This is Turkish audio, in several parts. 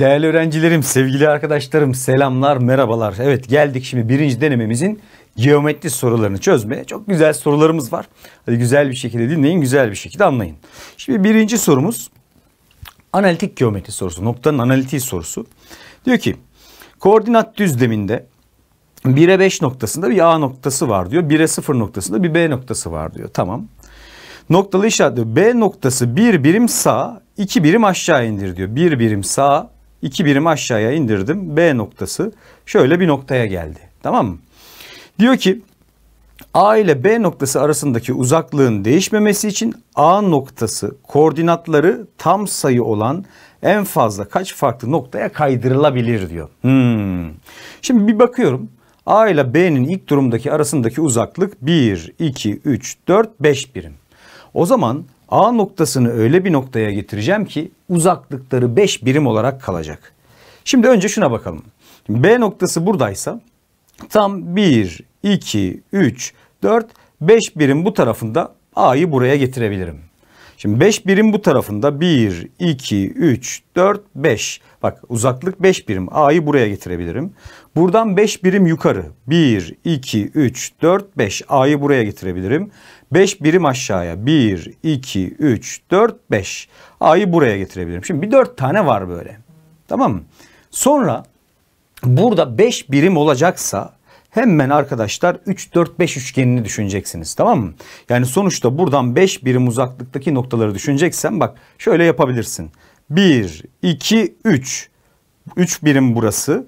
Değerli öğrencilerim, sevgili arkadaşlarım, selamlar, merhabalar. Evet geldik şimdi birinci denememizin geometri sorularını çözmeye. Çok güzel sorularımız var. Hadi güzel bir şekilde dinleyin, güzel bir şekilde anlayın. Şimdi birinci sorumuz analitik geometri sorusu, noktanın analitiği sorusu. Diyor ki koordinat düzleminde 1'e 5 noktasında bir A noktası var diyor. 1'e 0 noktasında bir B noktası var diyor. Tamam. Noktalı işaret diyor. B noktası 1 bir birim sağ, 2 birim aşağı indir diyor. 1 bir birim sağ, 2 birim aşağıya indirdim. B noktası şöyle bir noktaya geldi. Tamam mı? Diyor ki A ile B noktası arasındaki uzaklığın değişmemesi için A noktası koordinatları tam sayı olan en fazla kaç farklı noktaya kaydırılabilir diyor. Hmm. Şimdi bir bakıyorum. A ile B'nin ilk durumdaki arasındaki uzaklık 1, 2, 3, 4, 5 birim. O zaman A noktasını öyle bir noktaya getireceğim ki uzaklıkları 5 birim olarak kalacak. Şimdi önce şuna bakalım. B noktası buradaysa tam 1, 2, 3, 4, 5 birim bu tarafında A'yı buraya getirebilirim. Şimdi 5 birim bu tarafında 1, 2, 3, 4, 5. Bak uzaklık 5 birim. A'yı buraya getirebilirim. Buradan 5 birim yukarı. 1, 2, 3, 4, 5. A'yı buraya getirebilirim. 5 birim aşağıya. 1, 2, 3, 4, 5. A'yı buraya getirebilirim. Şimdi bir 4 tane var böyle. Tamam mı? Sonra burada 5 birim olacaksa hemen arkadaşlar 3 4 5 üçgenini düşüneceksiniz tamam mı? Yani sonuçta buradan 5 birim uzaklıktaki noktaları düşüneceksen bak şöyle yapabilirsin. 1 2 3 3 birim burası.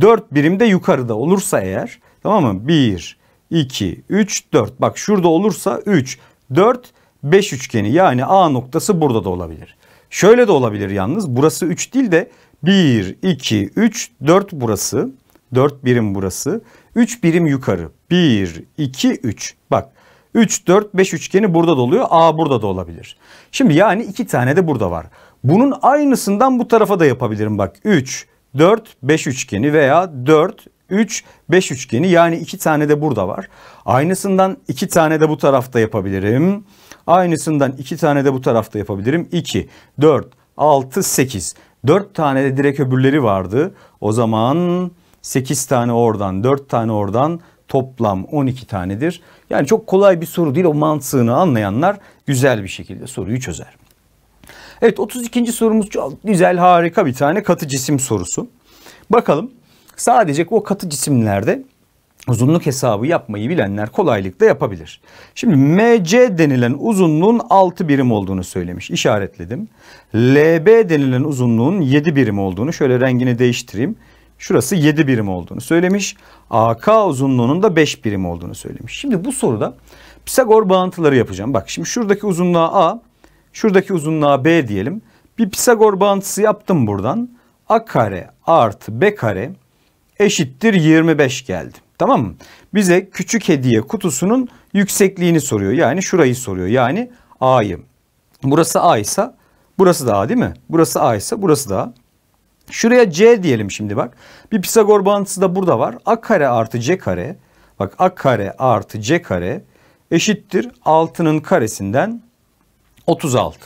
4 birim de yukarıda olursa eğer tamam mı? 1 2, 3, 4. Bak şurada olursa 3, 4, 5 üçgeni yani A noktası burada da olabilir. Şöyle de olabilir yalnız burası 3 değil de 1, 2, 3, 4 burası. 4 birim burası. 3 birim yukarı. 1, 2, 3. Bak 3, 4, 5 üçgeni burada da oluyor. A burada da olabilir. Şimdi yani 2 tane de burada var. Bunun aynısından bu tarafa da yapabilirim. Bak 3, 4, 5 üçgeni veya 4, 3, 5 üçgeni yani 2 tane de burada var. Aynısından 2 tane de bu tarafta yapabilirim. Aynısından 2 tane de bu tarafta yapabilirim. 2, 4, 6, 8. 4 tane de direk öbürleri vardı. O zaman 8 tane oradan, 4 tane oradan toplam 12 tanedir. Yani çok kolay bir soru değil. O mantığını anlayanlar güzel bir şekilde soruyu çözer. Evet 32. sorumuz çok güzel harika bir tane katı cisim sorusu. Bakalım Sadece o katı cisimlerde uzunluk hesabı yapmayı bilenler kolaylıkla yapabilir. Şimdi MC denilen uzunluğun 6 birim olduğunu söylemiş. İşaretledim. LB denilen uzunluğun 7 birim olduğunu şöyle rengini değiştireyim. Şurası 7 birim olduğunu söylemiş. AK uzunluğunun da 5 birim olduğunu söylemiş. Şimdi bu soruda Pisagor bağıntıları yapacağım. Bak şimdi şuradaki uzunluğa A, şuradaki uzunluğa B diyelim. Bir Pisagor bağıntısı yaptım buradan. A kare artı B kare eşittir 25 geldi. Tamam mı? Bize küçük hediye kutusunun yüksekliğini soruyor. Yani şurayı soruyor. Yani A'yı. Burası A ise burası da A değil mi? Burası A ise burası da A. Şuraya C diyelim şimdi bak. Bir Pisagor bağıntısı da burada var. A kare artı C kare. Bak A kare artı C kare eşittir 6'nın karesinden 36.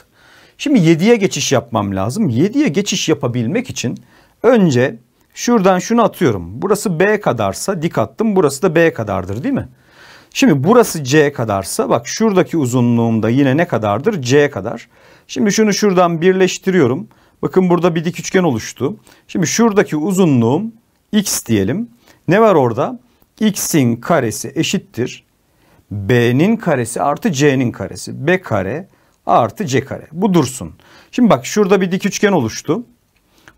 Şimdi 7'ye geçiş yapmam lazım. 7'ye geçiş yapabilmek için önce Şuradan şunu atıyorum. Burası B kadarsa dik attım. Burası da B kadardır değil mi? Şimdi burası C kadarsa bak şuradaki uzunluğum da yine ne kadardır? C kadar. Şimdi şunu şuradan birleştiriyorum. Bakın burada bir dik üçgen oluştu. Şimdi şuradaki uzunluğum X diyelim. Ne var orada? X'in karesi eşittir. B'nin karesi artı C'nin karesi. B kare artı C kare. Bu dursun. Şimdi bak şurada bir dik üçgen oluştu.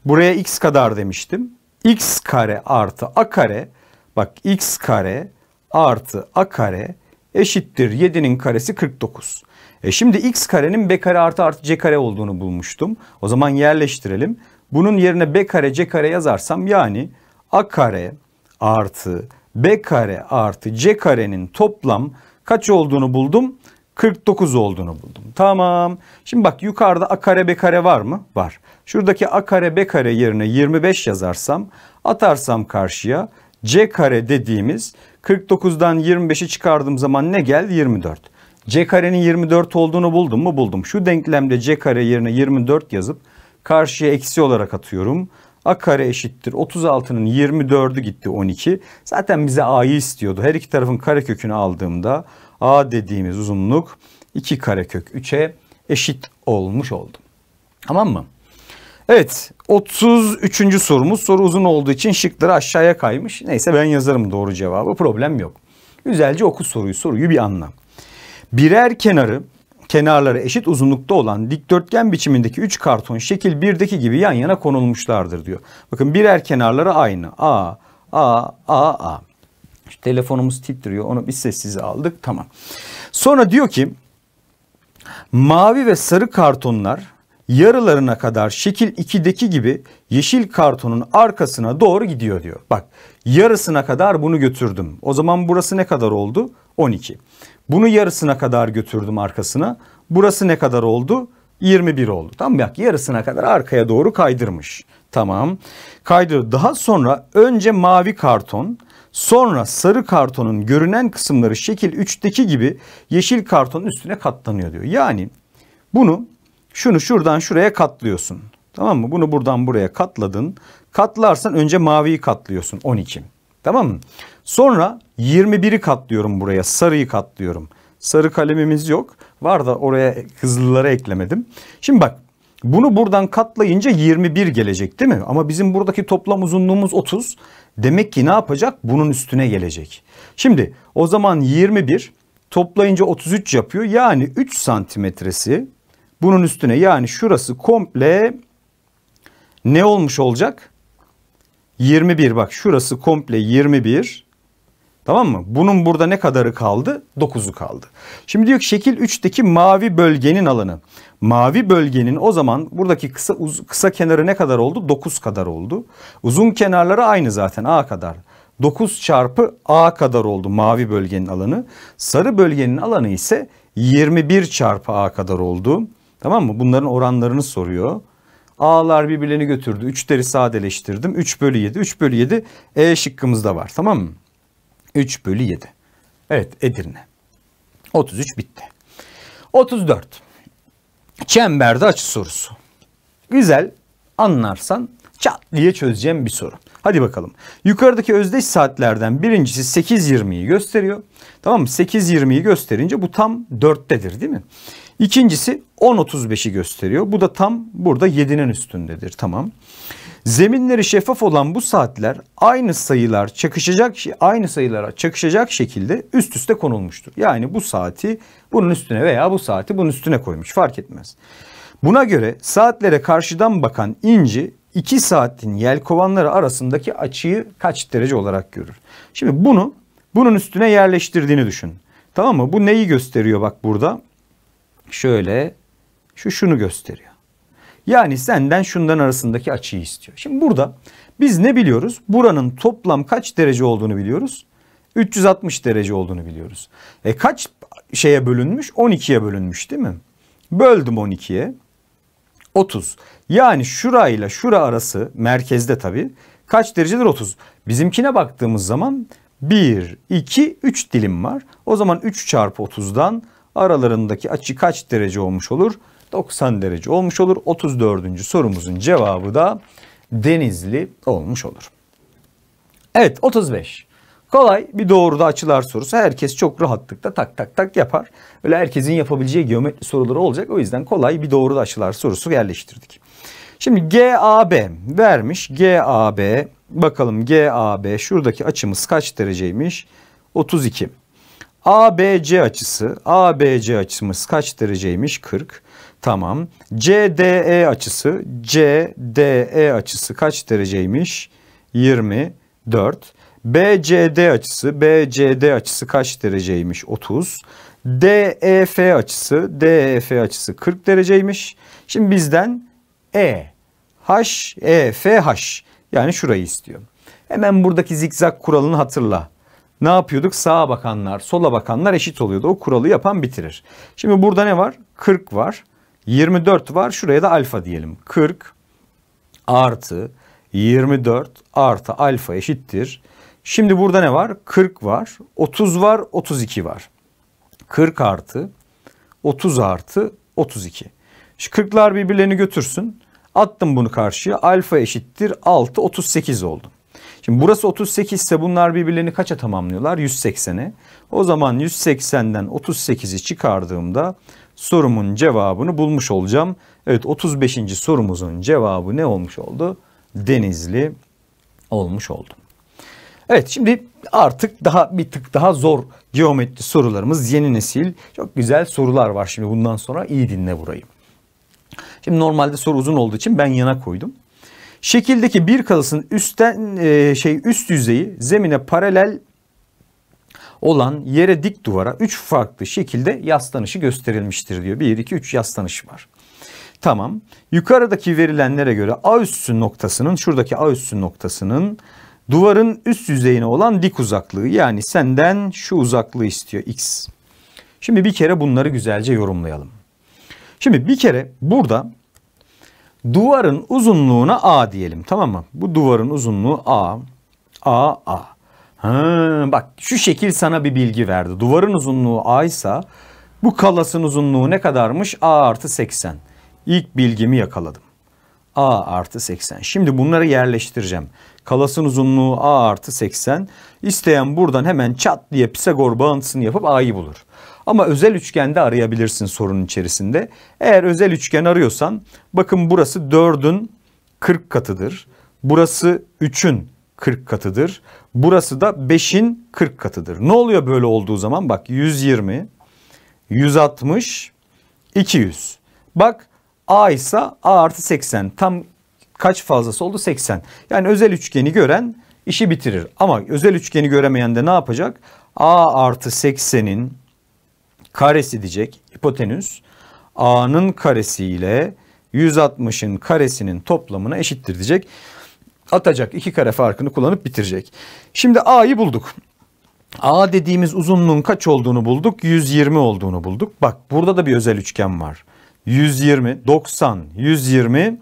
Buraya X kadar demiştim x kare artı a kare bak x kare artı a kare eşittir 7'nin karesi 49. E şimdi x karenin b kare artı artı c kare olduğunu bulmuştum. O zaman yerleştirelim. Bunun yerine b kare c kare yazarsam yani a kare artı b kare artı c karenin toplam kaç olduğunu buldum? 49 olduğunu buldum. Tamam. Şimdi bak yukarıda a kare b kare var mı? Var. Şuradaki a kare b kare yerine 25 yazarsam atarsam karşıya c kare dediğimiz 49'dan 25'i çıkardığım zaman ne geldi? 24. c karenin 24 olduğunu buldum mu? Buldum. Şu denklemde c kare yerine 24 yazıp karşıya eksi olarak atıyorum. A kare eşittir 36'nın 24'ü gitti 12. Zaten bize A'yı istiyordu. Her iki tarafın kare kökünü aldığımda A dediğimiz uzunluk 2 karekök 3'e eşit olmuş oldu. Tamam mı? Evet 33. sorumuz soru uzun olduğu için şıkları aşağıya kaymış. Neyse ben yazarım doğru cevabı problem yok. Güzelce oku soruyu soruyu bir anla. Birer kenarı kenarları eşit uzunlukta olan dikdörtgen biçimindeki 3 karton şekil 1'deki gibi yan yana konulmuşlardır diyor. Bakın birer kenarları aynı. A, A, A, A. İşte telefonumuz titriyor onu bir sessize aldık tamam. Sonra diyor ki mavi ve sarı kartonlar yarılarına kadar şekil 2'deki gibi yeşil kartonun arkasına doğru gidiyor diyor. Bak yarısına kadar bunu götürdüm. O zaman burası ne kadar oldu? 12. Bunu yarısına kadar götürdüm arkasına. Burası ne kadar oldu? 21 oldu. Tamam bak yarısına kadar arkaya doğru kaydırmış. Tamam. Kaydır. Daha sonra önce mavi karton, Sonra sarı kartonun görünen kısımları şekil 3'teki gibi yeşil kartonun üstüne katlanıyor diyor. Yani bunu şunu şuradan şuraya katlıyorsun. Tamam mı? Bunu buradan buraya katladın. Katlarsan önce maviyi katlıyorsun 12. Tamam mı? Sonra 21'i katlıyorum buraya. Sarıyı katlıyorum. Sarı kalemimiz yok. Var da oraya kızılları eklemedim. Şimdi bak bunu buradan katlayınca 21 gelecek değil mi? Ama bizim buradaki toplam uzunluğumuz 30. Demek ki ne yapacak? Bunun üstüne gelecek. Şimdi o zaman 21 toplayınca 33 yapıyor. Yani 3 santimetresi bunun üstüne yani şurası komple ne olmuş olacak? 21 bak şurası komple 21. Tamam mı? Bunun burada ne kadarı kaldı? 9'u kaldı. Şimdi diyor ki şekil 3'teki mavi bölgenin alanı. Mavi bölgenin o zaman buradaki kısa uz, kısa kenarı ne kadar oldu? 9 kadar oldu. Uzun kenarları aynı zaten A kadar. 9 çarpı A kadar oldu mavi bölgenin alanı. Sarı bölgenin alanı ise 21 çarpı A kadar oldu. Tamam mı? Bunların oranlarını soruyor. A'lar birbirlerini götürdü. 3'leri sadeleştirdim. 3 bölü 7. 3 bölü 7 E şıkkımızda var. Tamam mı? 3 bölü 7. Evet Edirne. 33 bitti. 34. Çemberde açı sorusu. Güzel anlarsan çat diye çözeceğim bir soru. Hadi bakalım. Yukarıdaki özdeş saatlerden birincisi 8.20'yi gösteriyor. Tamam mı? 8.20'yi gösterince bu tam 4'tedir değil mi? İkincisi 10.35'i gösteriyor. Bu da tam burada 7'nin üstündedir. Tamam. Zeminleri şeffaf olan bu saatler aynı sayılar çakışacak aynı sayılara çakışacak şekilde üst üste konulmuştur. Yani bu saati bunun üstüne veya bu saati bunun üstüne koymuş fark etmez. Buna göre saatlere karşıdan bakan inci 2 saatin yelkovanları arasındaki açıyı kaç derece olarak görür. Şimdi bunu bunun üstüne yerleştirdiğini düşün. Tamam mı? Bu neyi gösteriyor bak burada? Şöyle şu şunu gösteriyor. Yani senden şundan arasındaki açıyı istiyor. Şimdi burada biz ne biliyoruz? Buranın toplam kaç derece olduğunu biliyoruz. 360 derece olduğunu biliyoruz. E kaç şeye bölünmüş? 12'ye bölünmüş değil mi? Böldüm 12'ye. 30. Yani şurayla şura arası merkezde tabii kaç derecedir 30. Bizimkine baktığımız zaman 1, 2, 3 dilim var. O zaman 3 çarpı 30'dan aralarındaki açı kaç derece olmuş olur? 90 derece olmuş olur. 34. sorumuzun cevabı da Denizli olmuş olur. Evet 35. Kolay bir doğruda açılar sorusu. Herkes çok rahatlıkla tak tak tak yapar. Böyle herkesin yapabileceği geometri soruları olacak. O yüzden kolay bir doğruda açılar sorusu yerleştirdik. Şimdi GAB vermiş. GAB bakalım GAB şuradaki açımız kaç dereceymiş? 32. ABC açısı ABC açımız kaç dereceymiş? 40. Tamam. CDE açısı CDE açısı kaç dereceymiş? 24. BCD açısı BCD açısı kaç dereceymiş? 30. DEF açısı DEF açısı 40 dereceymiş. Şimdi bizden E H E F H yani şurayı istiyor. Hemen buradaki zikzak kuralını hatırla. Ne yapıyorduk? Sağa bakanlar, sola bakanlar eşit oluyordu. O kuralı yapan bitirir. Şimdi burada ne var? 40 var. 24 var. Şuraya da alfa diyelim. 40 artı 24 artı alfa eşittir. Şimdi burada ne var? 40 var. 30 var. 32 var. 40 artı 30 artı 32. Şu 40'lar birbirlerini götürsün. Attım bunu karşıya. Alfa eşittir 6 38 oldu. Şimdi burası 38 ise bunlar birbirlerini kaça tamamlıyorlar? 180'e. O zaman 180'den 38'i çıkardığımda sorumun cevabını bulmuş olacağım. Evet 35. sorumuzun cevabı ne olmuş oldu? Denizli olmuş oldu. Evet şimdi artık daha bir tık daha zor geometri sorularımız yeni nesil. Çok güzel sorular var şimdi bundan sonra iyi dinle burayı. Şimdi normalde soru uzun olduğu için ben yana koydum. Şekildeki bir kalısın üstten e, şey üst yüzeyi zemine paralel olan yere dik duvara 3 farklı şekilde yaslanışı gösterilmiştir diyor. 1, 2, 3 yaslanış var. Tamam. Yukarıdaki verilenlere göre A üssü noktasının şuradaki A üssü noktasının duvarın üst yüzeyine olan dik uzaklığı yani senden şu uzaklığı istiyor x. Şimdi bir kere bunları güzelce yorumlayalım. Şimdi bir kere burada duvarın uzunluğuna a diyelim tamam mı? Bu duvarın uzunluğu a. A a. Ha, bak şu şekil sana bir bilgi verdi. Duvarın uzunluğu A ise bu kalasın uzunluğu ne kadarmış? A artı 80. İlk bilgimi yakaladım. A artı 80. Şimdi bunları yerleştireceğim. Kalasın uzunluğu A artı 80. İsteyen buradan hemen çat diye Pisagor bağıntısını yapıp A'yı bulur. Ama özel üçgende arayabilirsin sorunun içerisinde. Eğer özel üçgen arıyorsan bakın burası 4'ün 40 katıdır. Burası 3'ün 40 katıdır. Burası da 5'in 40 katıdır. Ne oluyor böyle olduğu zaman? Bak 120, 160, 200. Bak A ise A artı 80. Tam kaç fazlası oldu? 80. Yani özel üçgeni gören işi bitirir. Ama özel üçgeni göremeyen de ne yapacak? A artı 80'in karesi diyecek hipotenüs. A'nın karesi ile 160'ın karesinin toplamına eşittir diyecek atacak. iki kare farkını kullanıp bitirecek. Şimdi A'yı bulduk. A dediğimiz uzunluğun kaç olduğunu bulduk? 120 olduğunu bulduk. Bak burada da bir özel üçgen var. 120, 90, 120,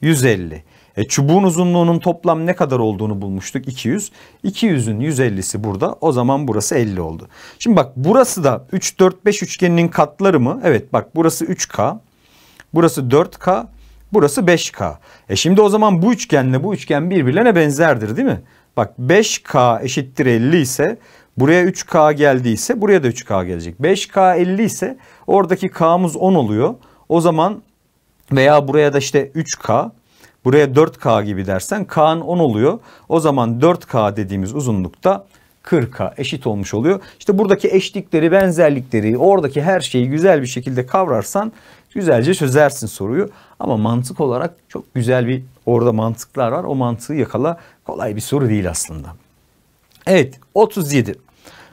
150. E, çubuğun uzunluğunun toplam ne kadar olduğunu bulmuştuk 200. 200'ün 150'si burada o zaman burası 50 oldu. Şimdi bak burası da 3, 4, 5 üçgeninin katları mı? Evet bak burası 3K, burası 4K, Burası 5K. E şimdi o zaman bu üçgenle bu üçgen birbirlerine benzerdir değil mi? Bak 5K eşittir 50 ise buraya 3K geldiyse buraya da 3K gelecek. 5K 50 ise oradaki K'mız 10 oluyor. O zaman veya buraya da işte 3K buraya 4K gibi dersen K'nın 10 oluyor. O zaman 4K dediğimiz uzunlukta 40'a eşit olmuş oluyor. İşte buradaki eşlikleri, benzerlikleri, oradaki her şeyi güzel bir şekilde kavrarsan güzelce çözersin soruyu. Ama mantık olarak çok güzel bir orada mantıklar var. O mantığı yakala. Kolay bir soru değil aslında. Evet 37.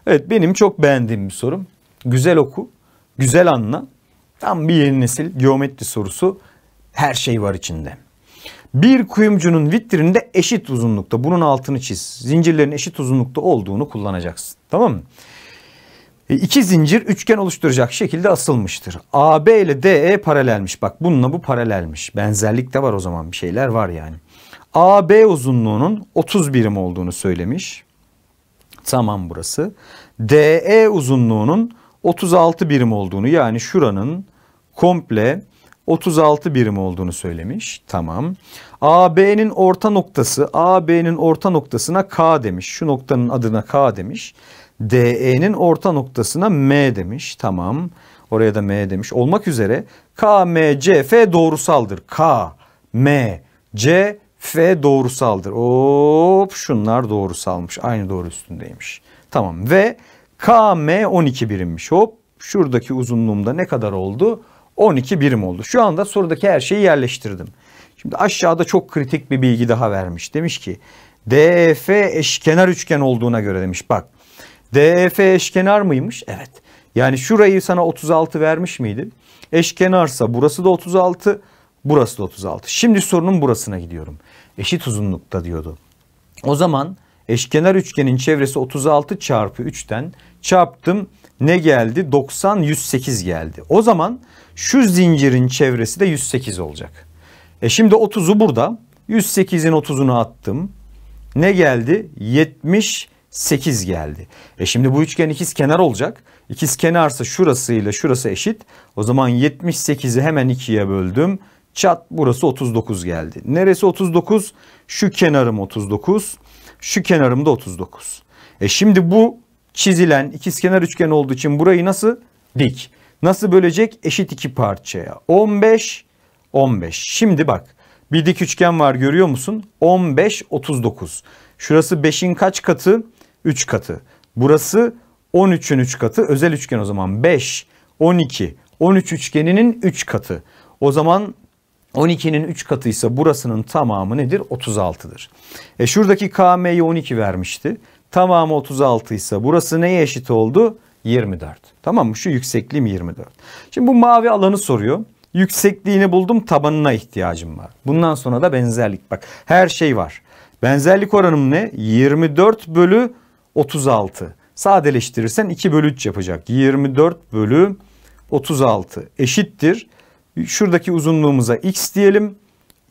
Evet benim çok beğendiğim bir sorum. Güzel oku, güzel anla. Tam bir yeni nesil geometri sorusu. Her şey var içinde. Bir kuyumcunun vitrininde eşit uzunlukta bunun altını çiz. Zincirlerin eşit uzunlukta olduğunu kullanacaksın. Tamam mı? E, iki zincir üçgen oluşturacak şekilde asılmıştır. AB ile DE paralelmiş. Bak bununla bu paralelmiş. Benzerlik de var o zaman bir şeyler var yani. AB uzunluğunun 30 birim olduğunu söylemiş. Tamam burası. DE uzunluğunun 36 birim olduğunu yani şuranın komple 36 birim olduğunu söylemiş. Tamam. AB'nin orta noktası AB'nin orta noktasına K demiş. Şu noktanın adına K demiş. DE'nin orta noktasına M demiş. Tamam. Oraya da M demiş. Olmak üzere KMCF doğrusaldır. K, M, C, F doğrusaldır. Hop şunlar doğrusalmış. Aynı doğru üstündeymiş. Tamam ve KM 12 birimmiş. Hop şuradaki uzunluğumda ne kadar oldu? 12 birim oldu. Şu anda sorudaki her şeyi yerleştirdim. Şimdi aşağıda çok kritik bir bilgi daha vermiş. Demiş ki DEF eşkenar üçgen olduğuna göre demiş bak. DEF eşkenar mıymış? Evet. Yani şurayı sana 36 vermiş miydi? Eşkenarsa burası da 36, burası da 36. Şimdi sorunun burasına gidiyorum. Eşit uzunlukta diyordu. O zaman eşkenar üçgenin çevresi 36 çarpı 3'ten çarptım ne geldi? 90-108 geldi. O zaman şu zincirin çevresi de 108 olacak. E şimdi 30'u burada. 108'in 30'unu attım. Ne geldi? 78 geldi. E şimdi bu üçgen ikiz kenar olacak. İkiz kenarsa şurasıyla şurası eşit. O zaman 78'i hemen 2'ye böldüm. Çat burası 39 geldi. Neresi 39? Şu kenarım 39. Şu kenarım da 39. E şimdi bu çizilen ikizkenar üçgen olduğu için burayı nasıl dik? Nasıl bölecek? Eşit iki parçaya. 15 15. Şimdi bak. Bir dik üçgen var görüyor musun? 15 39. Şurası 5'in kaç katı? 3 katı. Burası 13'ün 3 katı. Özel üçgen o zaman 5 12 13 üçgeninin 3 katı. O zaman 12'nin 3 katıysa burasının tamamı nedir? 36'dır. E şuradaki KM'yi 12 vermişti. Tamamı 36 ise burası neye eşit oldu? 24. Tamam mı? Şu yüksekliğim 24. Şimdi bu mavi alanı soruyor. Yüksekliğini buldum tabanına ihtiyacım var. Bundan sonra da benzerlik. Bak her şey var. Benzerlik oranım ne? 24 bölü 36. Sadeleştirirsen 2 bölü 3 yapacak. 24 bölü 36 eşittir. Şuradaki uzunluğumuza x diyelim.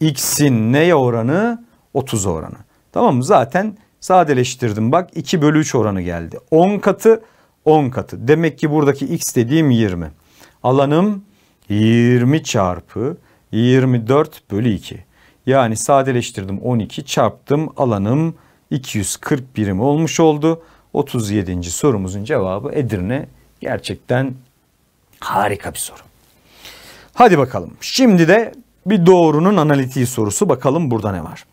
x'in neye oranı? 30 oranı. Tamam mı? Zaten sadeleştirdim. Bak 2 bölü 3 oranı geldi. 10 katı 10 katı. Demek ki buradaki x dediğim 20. Alanım 20 çarpı 24 bölü 2. Yani sadeleştirdim 12 çarptım alanım 240 birim olmuş oldu. 37. sorumuzun cevabı Edirne. Gerçekten harika bir soru. Hadi bakalım. Şimdi de bir doğrunun analitiği sorusu. Bakalım burada ne var?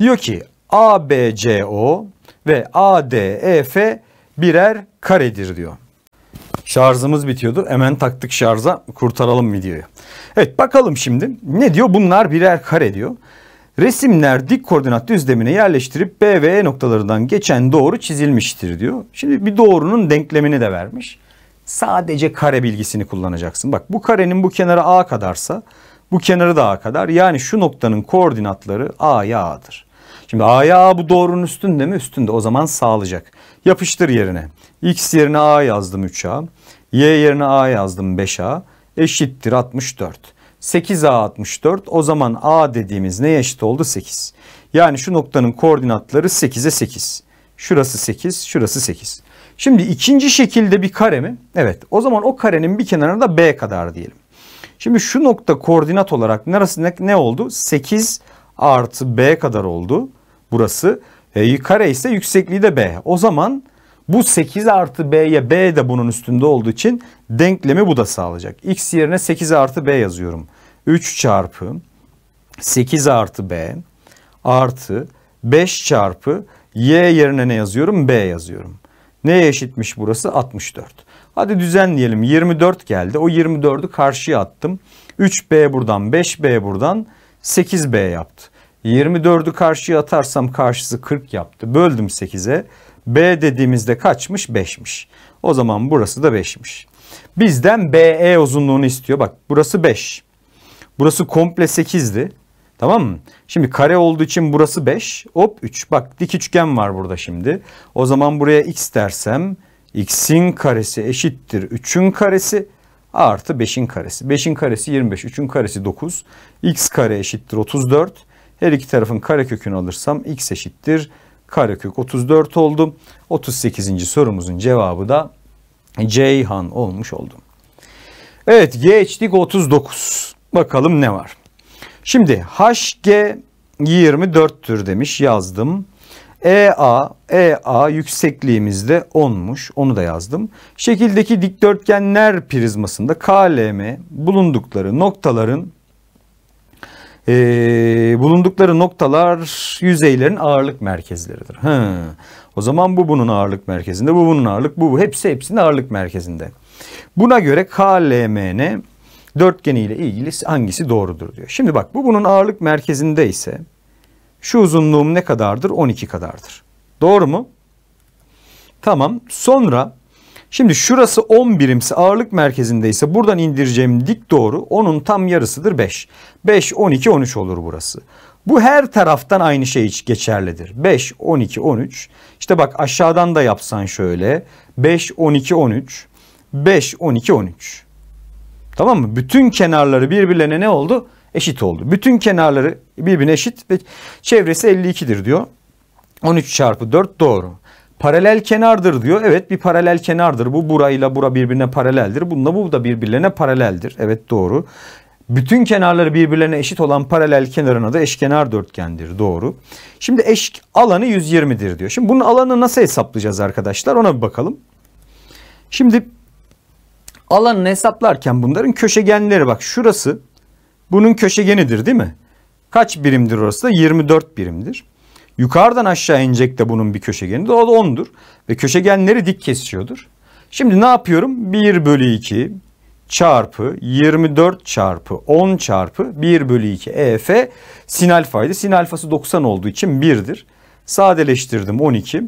Diyor ki ABCO ve ADEF birer karedir diyor. Şarjımız bitiyordu. Hemen taktık şarja kurtaralım videoyu. Evet bakalım şimdi ne diyor? Bunlar birer kare diyor. Resimler dik koordinat düzlemine yerleştirip B ve E noktalarından geçen doğru çizilmiştir diyor. Şimdi bir doğrunun denklemini de vermiş. Sadece kare bilgisini kullanacaksın. Bak bu karenin bu kenarı A kadarsa bu kenarı da A kadar. Yani şu noktanın koordinatları A'ya A'dır. Şimdi A ya bu doğrunun üstünde mi? Üstünde. O zaman sağlayacak. Yapıştır yerine. X yerine A yazdım 3A. Y yerine A yazdım 5A. Eşittir 64. 8A 64. O zaman A dediğimiz neye eşit oldu? 8. Yani şu noktanın koordinatları 8'e 8. Şurası 8, şurası 8. Şimdi ikinci şekilde bir kare mi? Evet. O zaman o karenin bir kenarına da B kadar diyelim. Şimdi şu nokta koordinat olarak neresinde ne oldu? 8 artı B kadar oldu burası. E, kare ise yüksekliği de B. O zaman bu 8 artı B'ye B de bunun üstünde olduğu için denklemi bu da sağlayacak. X yerine 8 artı B yazıyorum. 3 çarpı 8 artı B artı 5 çarpı Y yerine ne yazıyorum? B yazıyorum. Neye eşitmiş burası? 64. Hadi düzenleyelim. 24 geldi. O 24'ü karşıya attım. 3B buradan 5B buradan 8B yaptı. 24'ü karşıya atarsam karşısı 40 yaptı. Böldüm 8'e. B dediğimizde kaçmış? 5'miş. O zaman burası da 5'miş. Bizden BE uzunluğunu istiyor. Bak burası 5. Burası komple 8'di. Tamam mı? Şimdi kare olduğu için burası 5. Hop 3. Bak dik üçgen var burada şimdi. O zaman buraya x dersem x'in karesi eşittir 3'ün karesi artı 5'in karesi. 5'in karesi 25, 3'ün karesi 9. x kare eşittir 34. Her iki tarafın karekökünü alırsam x eşittir karekök 34 oldu. 38. sorumuzun cevabı da Ceyhan olmuş oldu. Evet geçtik 39. Bakalım ne var? Şimdi HG 24'tür demiş yazdım. EA, EA yüksekliğimizde 10'muş. Onu da yazdım. Şekildeki dikdörtgenler prizmasında KLM bulundukları noktaların e, bulundukları noktalar yüzeylerin ağırlık merkezleridir. Hı. O zaman bu bunun ağırlık merkezinde, bu bunun ağırlık, bu, bu hepsi hepsinin ağırlık merkezinde. Buna göre KLMN dörtgeni ile ilgili hangisi doğrudur diyor. Şimdi bak bu bunun ağırlık merkezinde ise şu uzunluğum ne kadardır? 12 kadardır. Doğru mu? Tamam. Sonra Şimdi şurası 10 birimsi ağırlık merkezindeyse, buradan indireceğim dik doğru onun tam yarısıdır 5. 5, 12, 13 olur burası. Bu her taraftan aynı şey geçerlidir. 5, 12, 13. İşte bak aşağıdan da yapsan şöyle. 5, 12, 13. 5, 12, 13. Tamam mı? Bütün kenarları birbirlerine ne oldu? Eşit oldu. Bütün kenarları birbirine eşit ve çevresi 52'dir diyor. 13 çarpı 4 doğru. Paralel kenardır diyor. Evet bir paralel kenardır. Bu burayla bura birbirine paraleldir. Bununla bu da birbirlerine paraleldir. Evet doğru. Bütün kenarları birbirlerine eşit olan paralel kenarın adı eşkenar dörtgendir. Doğru. Şimdi eş alanı 120'dir diyor. Şimdi bunun alanı nasıl hesaplayacağız arkadaşlar? Ona bir bakalım. Şimdi alanını hesaplarken bunların köşegenleri bak şurası bunun köşegenidir değil mi? Kaç birimdir orası da? 24 birimdir. Yukarıdan aşağı inecek de bunun bir köşegeni de o da 10'dur. Ve köşegenleri dik kesiyordur. Şimdi ne yapıyorum? 1 bölü 2 çarpı 24 çarpı 10 çarpı 1 bölü 2 EF sin alfaydı. Sin alfası 90 olduğu için 1'dir. Sadeleştirdim 12.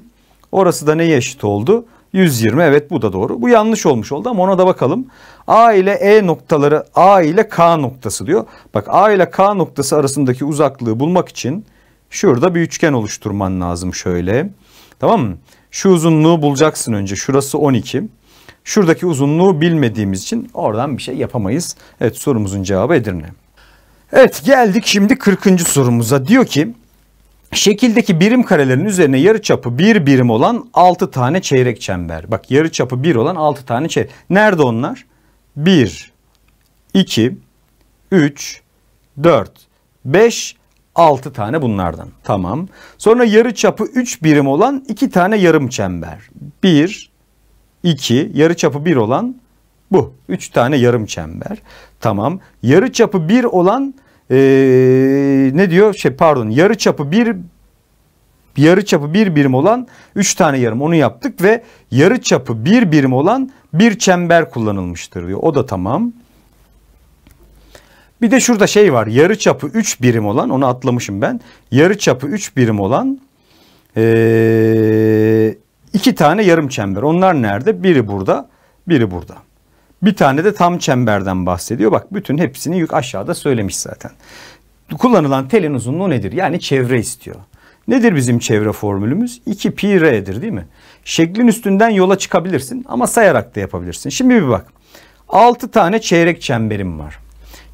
Orası da neye eşit oldu? 120 evet bu da doğru. Bu yanlış olmuş oldu ama ona da bakalım. A ile E noktaları A ile K noktası diyor. Bak A ile K noktası arasındaki uzaklığı bulmak için Şurada bir üçgen oluşturman lazım şöyle. Tamam mı? Şu uzunluğu bulacaksın önce. Şurası 12. Şuradaki uzunluğu bilmediğimiz için oradan bir şey yapamayız. Evet sorumuzun cevabı Edirne. Evet geldik şimdi 40. sorumuza. Diyor ki Şekildeki birim karelerin üzerine yarı çapı 1 birim olan 6 tane çeyrek çember. Bak yarı çapı 1 olan 6 tane çeyrek. Nerede onlar? 1, 2, 3, 4, 5 6 tane bunlardan. Tamam. Sonra yarı çapı 3 birim olan 2 tane yarım çember. 1, 2, yarı çapı 1 olan bu. 3 tane yarım çember. Tamam. Yarı çapı 1 olan ee, ne diyor? Şey pardon. Yarı çapı 1 yarı çapı bir birim olan 3 tane yarım onu yaptık ve yarı çapı bir birim olan bir çember kullanılmıştır diyor. O da tamam. Bir de şurada şey var yarı çapı 3 birim olan onu atlamışım ben. Yarı çapı 3 birim olan ee, iki tane yarım çember. Onlar nerede? Biri burada biri burada. Bir tane de tam çemberden bahsediyor. Bak bütün hepsini yük aşağıda söylemiş zaten. Kullanılan telin uzunluğu nedir? Yani çevre istiyor. Nedir bizim çevre formülümüz? 2 pi r'dir değil mi? Şeklin üstünden yola çıkabilirsin ama sayarak da yapabilirsin. Şimdi bir bak. 6 tane çeyrek çemberim var.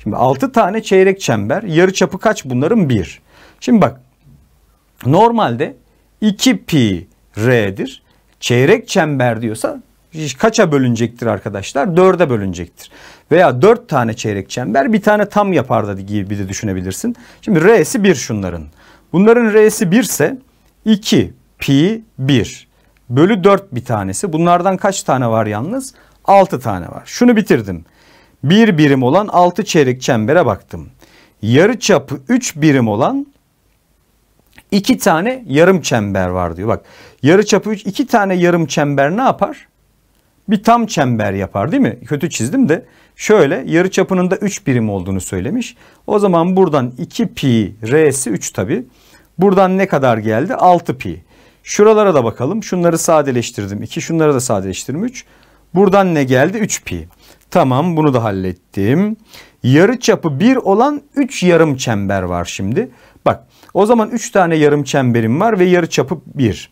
Şimdi 6 tane çeyrek çember. Yarı çapı kaç bunların? 1. Şimdi bak normalde 2 pi r'dir. Çeyrek çember diyorsa kaça bölünecektir arkadaşlar? 4'e bölünecektir. Veya 4 tane çeyrek çember bir tane tam yapar da gibi de düşünebilirsin. Şimdi r'si 1 şunların. Bunların r'si 1 ise 2 pi 1 bölü 4 bir tanesi. Bunlardan kaç tane var yalnız? 6 tane var. Şunu bitirdim. Bir birim olan altı çeyrek çembere baktım. Yarı çapı üç birim olan iki tane yarım çember var diyor. Bak yarı çapı 3 2 tane yarım çember ne yapar? Bir tam çember yapar değil mi? Kötü çizdim de şöyle yarı çapının da 3 birim olduğunu söylemiş. O zaman buradan 2 pi r'si 3 tabi. Buradan ne kadar geldi? 6 pi. Şuralara da bakalım. Şunları sadeleştirdim 2, şunları da sadeleştirdim 3. Buradan ne geldi? 3 pi. Tamam bunu da hallettim. Yarı çapı 1 olan 3 yarım çember var şimdi. Bak o zaman 3 tane yarım çemberim var ve yarı çapı 1.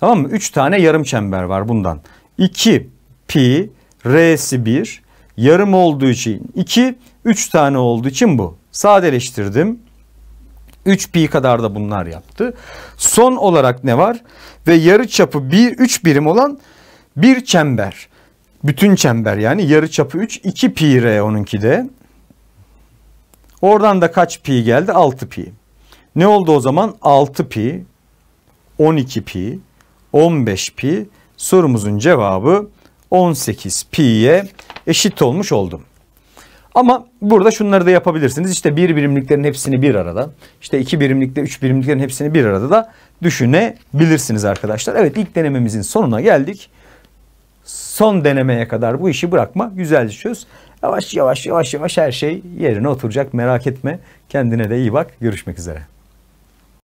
Tamam mı? 3 tane yarım çember var bundan. 2 pi r'si 1 yarım olduğu için 2 3 tane olduğu için bu. Sadeleştirdim. 3 pi kadar da bunlar yaptı. Son olarak ne var? Ve yarı çapı 1 3 birim olan bir çember. Bütün çember yani yarı çapı 3 2 pi r onunki de. Oradan da kaç pi geldi? 6 pi. Ne oldu o zaman? 6 pi, 12 pi, 15 pi sorumuzun cevabı 18 pi'ye eşit olmuş oldum. Ama burada şunları da yapabilirsiniz. İşte bir birimliklerin hepsini bir arada, işte iki birimlikle üç birimliklerin hepsini bir arada da düşünebilirsiniz arkadaşlar. Evet ilk denememizin sonuna geldik son denemeye kadar bu işi bırakma. Güzel çöz. Yavaş yavaş yavaş yavaş her şey yerine oturacak. Merak etme. Kendine de iyi bak. Görüşmek üzere.